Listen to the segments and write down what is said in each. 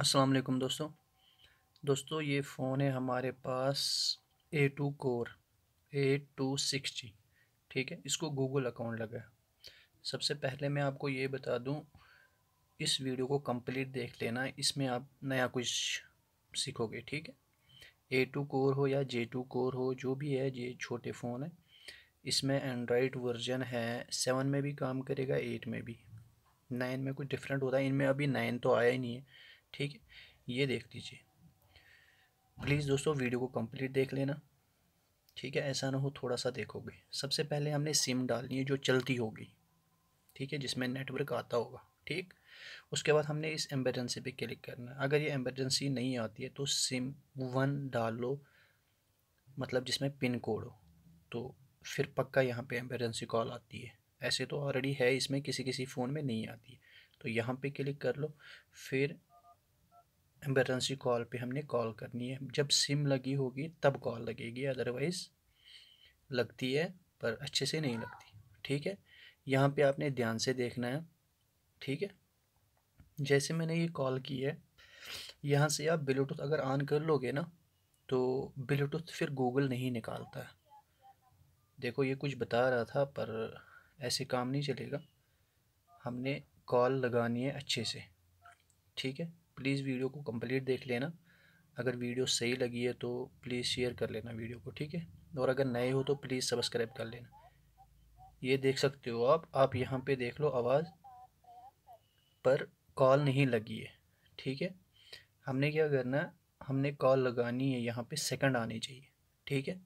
अस्सलाम वालेकुम दोस्तों दोस्तों ये फ़ोन है हमारे पास A two core A two six G ठीक है इसको गूगल अकाउंट लगा सबसे पहले मैं आपको ये बता दूं इस वीडियो को कंप्लीट देख लेना इसमें आप नया कुछ सीखोगे ठीक है ए टू कोर हो या जे टू कोर हो जो भी है ये छोटे फ़ोन है इसमें एंड्राइड वर्जन है सेवन में भी काम करेगा एट में भी नाइन में कुछ डिफरेंट होता है इनमें अभी नाइन तो आया ही नहीं है ठीक है ये देख लीजिए प्लीज़ दोस्तों वीडियो को कंप्लीट देख लेना ठीक है ऐसा ना हो थोड़ा सा देखोगे सबसे पहले हमने सिम डालनी है जो चलती होगी ठीक है जिसमें नेटवर्क आता होगा ठीक उसके बाद हमने इस एमरजेंसी पे क्लिक करना है अगर ये एमरजेंसी नहीं आती है तो सिम वन डाल लो मतलब जिसमें पिन कोड हो तो फिर पक्का यहाँ पे एमरजेंसी कॉल आती है ऐसे तो ऑलरेडी है इसमें किसी किसी फ़ोन में नहीं आती है तो यहाँ पे क्लिक कर लो फिर एमरजेंसी कॉल पे हमने कॉल करनी है जब सिम लगी होगी तब कॉल लगेगी अदरवाइज़ लगती है पर अच्छे से नहीं लगती ठीक है यहाँ पे आपने ध्यान से देखना है ठीक है जैसे मैंने ये कॉल की है यहाँ से आप ब्लूटूथ अगर ऑन कर लोगे ना तो ब्लूटूथ फिर गूगल नहीं निकालता है देखो ये कुछ बता रहा था पर ऐसे काम नहीं चलेगा हमने कॉल लगानी है अच्छे से ठीक है प्लीज़ वीडियो को कंप्लीट देख लेना अगर वीडियो सही लगी है तो प्लीज़ शेयर कर लेना वीडियो को ठीक है और अगर नए हो तो प्लीज़ सब्सक्राइब कर लेना ये देख सकते हो आप आप यहाँ पे देख लो आवाज़ पर कॉल नहीं लगी है ठीक है हमने क्या करना है हमने कॉल लगानी है यहाँ पे सेकंड आनी चाहिए ठीक है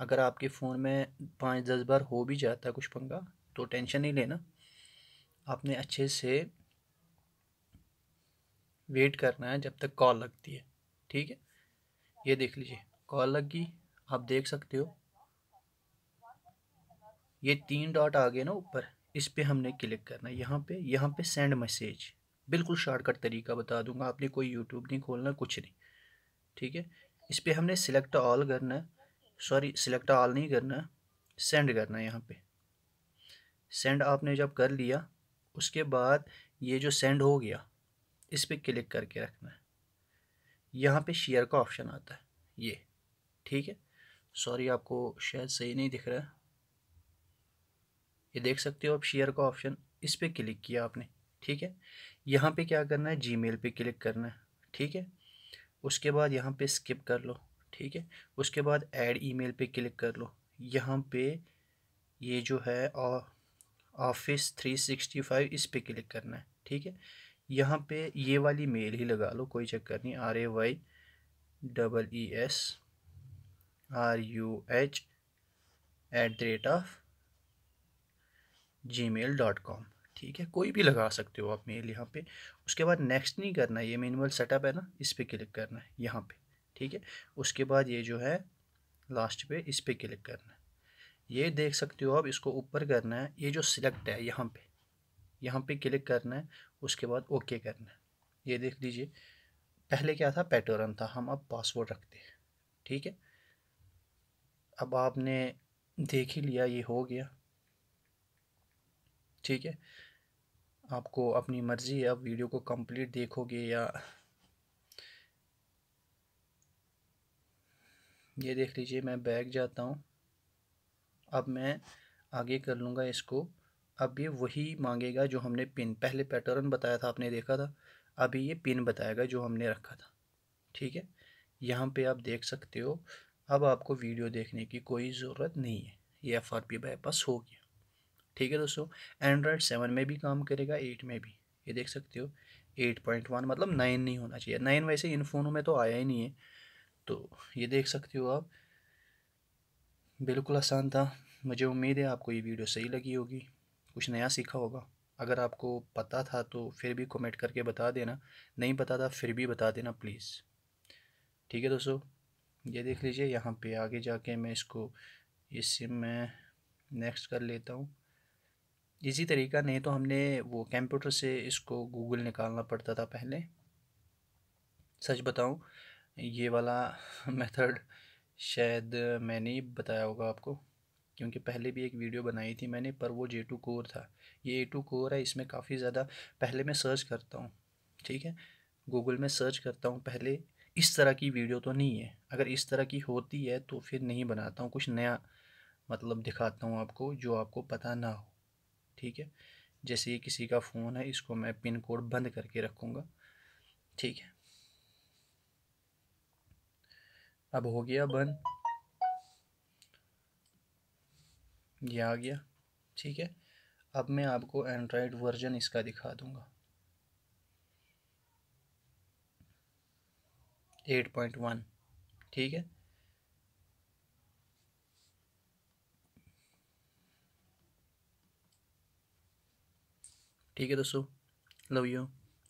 अगर आपके फ़ोन में पाँच दस बार हो भी जाता है कुछ पंगा तो टेंशन नहीं लेना आपने अच्छे से वेट करना है जब तक कॉल लगती है ठीक है ये देख लीजिए कॉल लग गई आप देख सकते हो ये तीन डॉट आ गए ना ऊपर इस पर हमने क्लिक करना है यहाँ पे यहाँ पे सेंड मैसेज बिल्कुल शॉर्टकट तरीका बता दूंगा आपने कोई यूट्यूब नहीं खोलना कुछ नहीं ठीक है इस पर हमने सिलेक्ट ऑल करना है सॉरी सिलेक्ट ऑल नहीं करना सेंड करना है यहाँ पे सेंड आपने जब कर लिया उसके बाद ये जो सेंड हो गया इस पर क्लिक करके रखना है यहाँ पे शेयर का ऑप्शन आता है ये ठीक है सॉरी आपको शायद सही नहीं दिख रहा है ये देख सकते हो आप शेयर का ऑप्शन इस पर क्लिक किया आपने ठीक है यहाँ पे क्या करना है जीमेल पे क्लिक करना है ठीक है उसके बाद यहाँ पे स्किप कर लो ठीक है उसके बाद ऐड ईमेल पे क्लिक कर लो यहाँ पे ये जो है ऑफिस थ्री सिक्सटी फाइव इस पर क्लिक करना है ठीक है यहाँ पे ये वाली मेल ही लगा लो कोई चक्कर नहीं R A Y double E S R U H at the rate of Gmail dot com ठीक है कोई भी लगा सकते हो आप मेल यहाँ पे उसके बाद नेक्स्ट नहीं करना है ये मिनिमल सेटअप है ना इस पर क्लिक करना है यहाँ पे ठीक है उसके बाद ये जो है लास्ट पे इस पर क्लिक करना है ये देख सकते हो आप इसको ऊपर करना है ये जो सिलेक्ट है यहाँ पे यहाँ पे क्लिक करना है उसके बाद ओके करना है ये देख लीजिए पहले क्या था पैटर्न था हम अब पासवर्ड रखते हैं ठीक है अब आपने देख ही लिया ये हो गया ठीक है आपको अपनी मर्ज़ी है आप वीडियो को कंप्लीट देखोगे या ये देख लीजिए मैं बैग जाता हूँ अब मैं आगे कर लूँगा इसको अब ये वही मांगेगा जो हमने पिन पहले पैटर्न बताया था आपने देखा था अभी ये पिन बताएगा जो हमने रखा था ठीक है यहाँ पे आप देख सकते हो अब आपको वीडियो देखने की कोई ज़रूरत नहीं है ये एफ आर पी बाईपास हो गया ठीक है दोस्तों एंड्रॉयड सेवन में भी काम करेगा एट में भी ये देख सकते हो एट पॉइंट वन मतलब नाइन नहीं होना चाहिए नाइन वैसे इन फ़ोनों में तो आया ही नहीं है तो ये देख सकते हो आप बिल्कुल आसान था मुझे उम्मीद है आपको ये वीडियो सही लगी होगी कुछ नया सीखा होगा अगर आपको पता था तो फिर भी कमेंट करके बता देना नहीं पता था फिर भी बता देना प्लीज़ ठीक है दोस्तों ये देख लीजिए यहाँ पे आगे जाके मैं इसको सिम मैं नेक्स्ट कर लेता हूँ इसी तरीका नहीं तो हमने वो कंप्यूटर से इसको गूगल निकालना पड़ता था पहले सच बताऊँ ये वाला मेथड शायद मैंने बताया होगा आपको क्योंकि पहले भी एक वीडियो बनाई थी मैंने पर वो जे टू कोर था ये ए टू कोर है इसमें काफ़ी ज़्यादा पहले मैं सर्च करता हूँ ठीक है गूगल में सर्च करता हूँ पहले इस तरह की वीडियो तो नहीं है अगर इस तरह की होती है तो फिर नहीं बनाता हूँ कुछ नया मतलब दिखाता हूँ आपको जो आपको पता ना हो ठीक है जैसे ये किसी का फ़ोन है इसको मैं पिन कोड बंद करके रखूँगा ठीक है अब हो गया बंद ये आ गया ठीक है अब मैं आपको एंड्रॉयड वर्जन इसका दिखा दूंगा 8.1 ठीक है ठीक है दोस्तों लव यू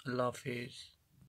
अल्लाह हाफिज़